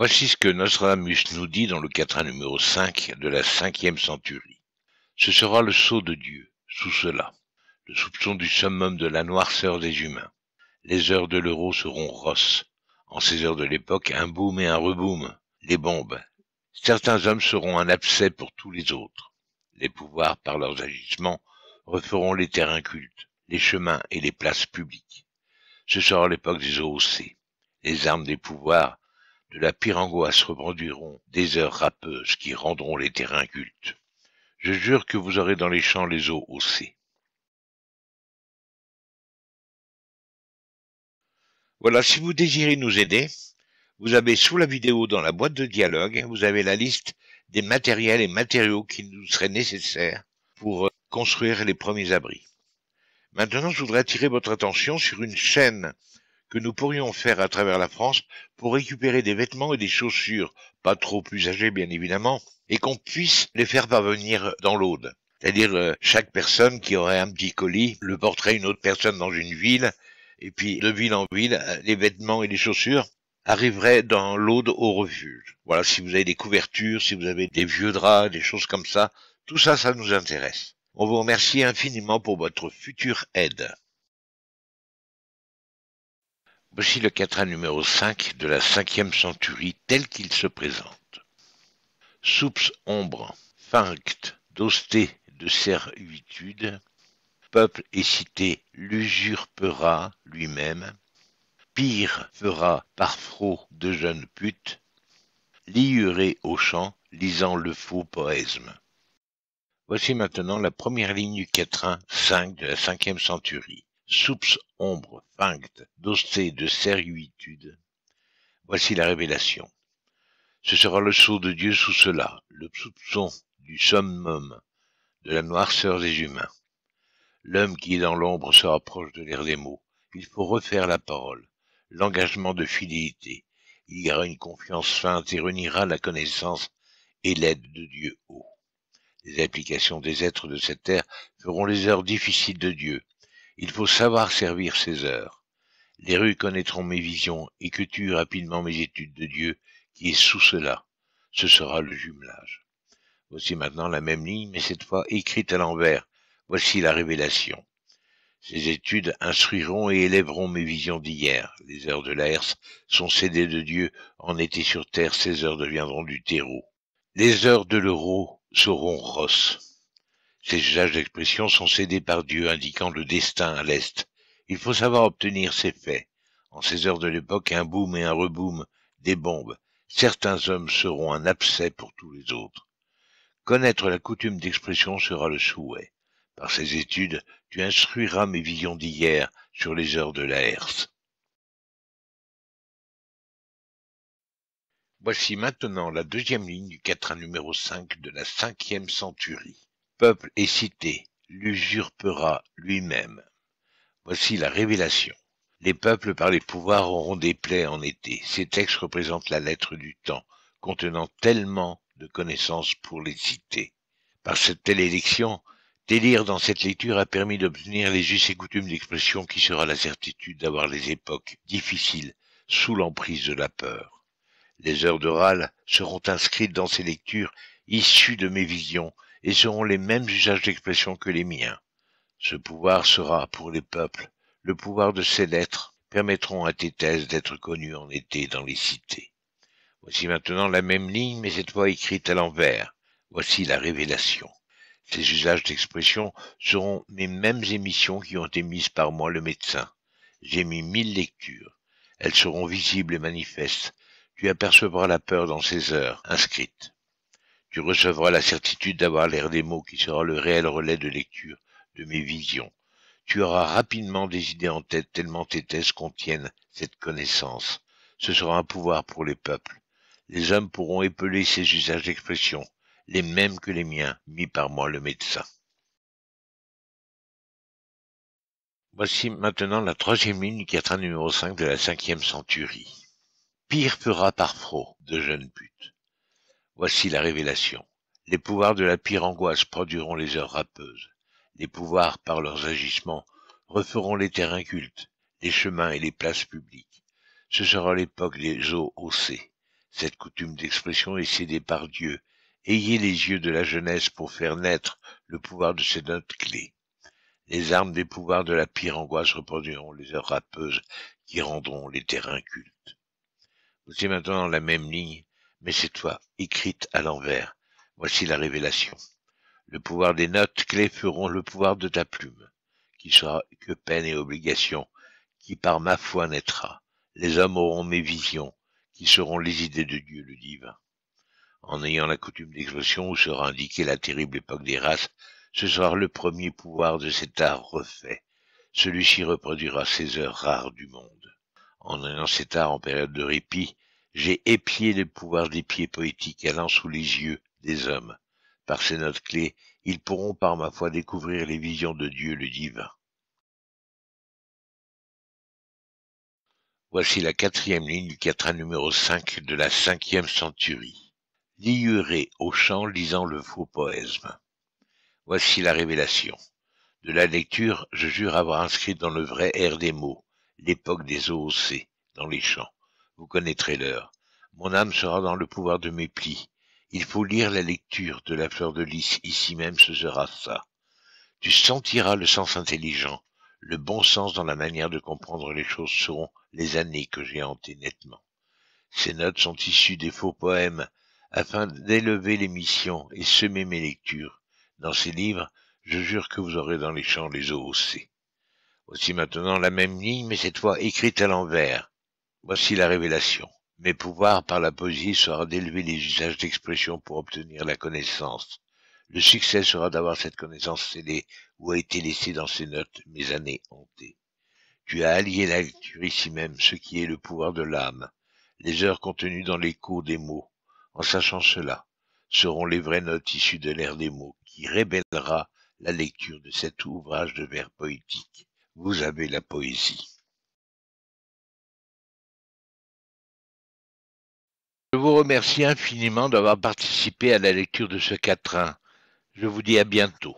Voici ce que Nostradamus nous dit dans le quatrain numéro 5 de la cinquième centurie. Ce sera le sceau de Dieu, sous cela, le soupçon du summum de la noirceur des humains. Les heures de l'euro seront rosses. En ces heures de l'époque, un boom et un reboom, les bombes. Certains hommes seront un abcès pour tous les autres. Les pouvoirs, par leurs agissements, referont les terrains cultes, les chemins et les places publiques. Ce sera l'époque des OOC. Les armes des pouvoirs de la pire angoisse rebondiront des heures râpeuses qui rendront les terrains cultes. Je jure que vous aurez dans les champs les eaux haussées. Voilà, si vous désirez nous aider, vous avez sous la vidéo dans la boîte de dialogue, vous avez la liste des matériels et matériaux qui nous seraient nécessaires pour euh, construire les premiers abris. Maintenant, je voudrais attirer votre attention sur une chaîne que nous pourrions faire à travers la France pour récupérer des vêtements et des chaussures, pas trop plus âgés bien évidemment, et qu'on puisse les faire parvenir dans l'Aude. C'est-à-dire euh, chaque personne qui aurait un petit colis le porterait une autre personne dans une ville, et puis de ville en ville, euh, les vêtements et les chaussures arriveraient dans l'Aude au refuge. Voilà, si vous avez des couvertures, si vous avez des vieux draps, des choses comme ça, tout ça, ça nous intéresse. On vous remercie infiniment pour votre future aide. Voici le quatrain numéro 5 de la cinquième centurie tel qu'il se présente. Soups ombre, funct, d'osté de servitude, peuple et cité l'usurpera lui-même, pire fera par fraux de jeunes putes, liuré au chant, lisant le faux poésme. Voici maintenant la première ligne du quatrain 5 de la cinquième centurie soups ombre feinte d'osté de servitude. Voici la révélation. Ce sera le sceau de Dieu sous cela, le soupçon du summum, de la noirceur des humains. L'homme qui est dans l'ombre se rapproche de l'air des mots. Il faut refaire la parole, l'engagement de fidélité. Il y aura une confiance feinte et réunira la connaissance et l'aide de Dieu haut. Les applications des êtres de cette terre feront les heures difficiles de Dieu, il faut savoir servir ces heures. Les rues connaîtront mes visions et que tu rapidement mes études de Dieu qui est sous cela. Ce sera le jumelage. Voici maintenant la même ligne, mais cette fois écrite à l'envers. Voici la révélation. Ces études instruiront et élèveront mes visions d'hier. Les heures de l'Aers sont cédées de Dieu. En été sur terre, ces heures deviendront du terreau. Les heures de l'euro seront rosses. Ces usages d'expression sont cédés par Dieu, indiquant le destin à l'Est. Il faut savoir obtenir ces faits. En ces heures de l'époque, un boom et un reboom, des bombes. Certains hommes seront un abcès pour tous les autres. Connaître la coutume d'expression sera le souhait. Par ces études, tu instruiras mes visions d'hier sur les heures de la herse. Voici maintenant la deuxième ligne du quatrain numéro 5 de la cinquième centurie peuple est cité, l'usurpera lui-même. Voici la révélation. Les peuples par les pouvoirs auront des plaies en été. Ces textes représentent la lettre du temps, contenant tellement de connaissances pour les citer. Par cette telle élection, délire dans cette lecture a permis d'obtenir les us et coutumes d'expression qui sera la certitude d'avoir les époques difficiles sous l'emprise de la peur. Les heures de seront inscrites dans ces lectures issues de mes visions et seront les mêmes usages d'expression que les miens. Ce pouvoir sera, pour les peuples, le pouvoir de ces lettres permettront à tes thèses d'être connues en été dans les cités. Voici maintenant la même ligne, mais cette fois écrite à l'envers. Voici la révélation. Ces usages d'expression seront mes mêmes émissions qui ont été mises par moi le médecin. J'ai mis mille lectures. Elles seront visibles et manifestes. Tu apercevras la peur dans ces heures inscrites. Tu recevras la certitude d'avoir l'air des mots qui sera le réel relais de lecture de mes visions. Tu auras rapidement des idées en tête tellement tes thèses contiennent cette connaissance. Ce sera un pouvoir pour les peuples. Les hommes pourront épeler ces usages d'expression, les mêmes que les miens, mis par moi le médecin. Voici maintenant la troisième ligne du quatrain numéro 5 de la cinquième centurie. Pire fera par pro de jeunes putes. Voici la révélation. Les pouvoirs de la pire angoisse produiront les heures râpeuses. Les pouvoirs, par leurs agissements, referont les terrains cultes, les chemins et les places publiques. Ce sera l'époque des eaux haussées. Cette coutume d'expression est cédée par Dieu. Ayez les yeux de la jeunesse pour faire naître le pouvoir de ces notes clés. Les armes des pouvoirs de la pire angoisse reproduiront les heures râpeuses qui rendront les terrains cultes. Vous êtes maintenant dans la même ligne mais c'est toi, écrite à l'envers. Voici la révélation. Le pouvoir des notes clés feront le pouvoir de ta plume, qui sera que peine et obligation, qui par ma foi naîtra. Les hommes auront mes visions, qui seront les idées de Dieu le divin. En ayant la coutume d'expression où sera indiquée la terrible époque des races, ce sera le premier pouvoir de cet art refait. Celui-ci reproduira ces heures rares du monde. En ayant cet art en période de répit, j'ai épié le pouvoir des pieds poétiques allant sous les yeux des hommes. Par ces notes clés, ils pourront par ma foi découvrir les visions de Dieu le divin. Voici la quatrième ligne du quatrain numéro 5 de la cinquième centurie. Liuré au chant lisant le faux poésme. Voici la révélation. De la lecture, je jure avoir inscrit dans le vrai air des mots, l'époque des OOC, dans les chants. Vous connaîtrez l'heure. Mon âme sera dans le pouvoir de mes plis. Il faut lire la lecture de la fleur de lys, ici même ce sera ça. Tu sentiras le sens intelligent, le bon sens dans la manière de comprendre les choses seront les années que j'ai hantées nettement. Ces notes sont issues des faux poèmes, afin d'élever les missions et semer mes lectures. Dans ces livres, je jure que vous aurez dans les champs les haussées. Aussi maintenant la même ligne, mais cette fois écrite à l'envers. Voici la révélation. Mes pouvoirs par la poésie sera d'élever les usages d'expression pour obtenir la connaissance. Le succès sera d'avoir cette connaissance scellée ou a été laissée dans ces notes mes années hantées. Tu as allié la lecture ici même, ce qui est le pouvoir de l'âme, les heures contenues dans l'écho des mots. En sachant cela, seront les vraies notes issues de l'ère des mots qui révélera la lecture de cet ouvrage de vers poétique. Vous avez la poésie. Je vous remercie infiniment d'avoir participé à la lecture de ce quatrain. Je vous dis à bientôt.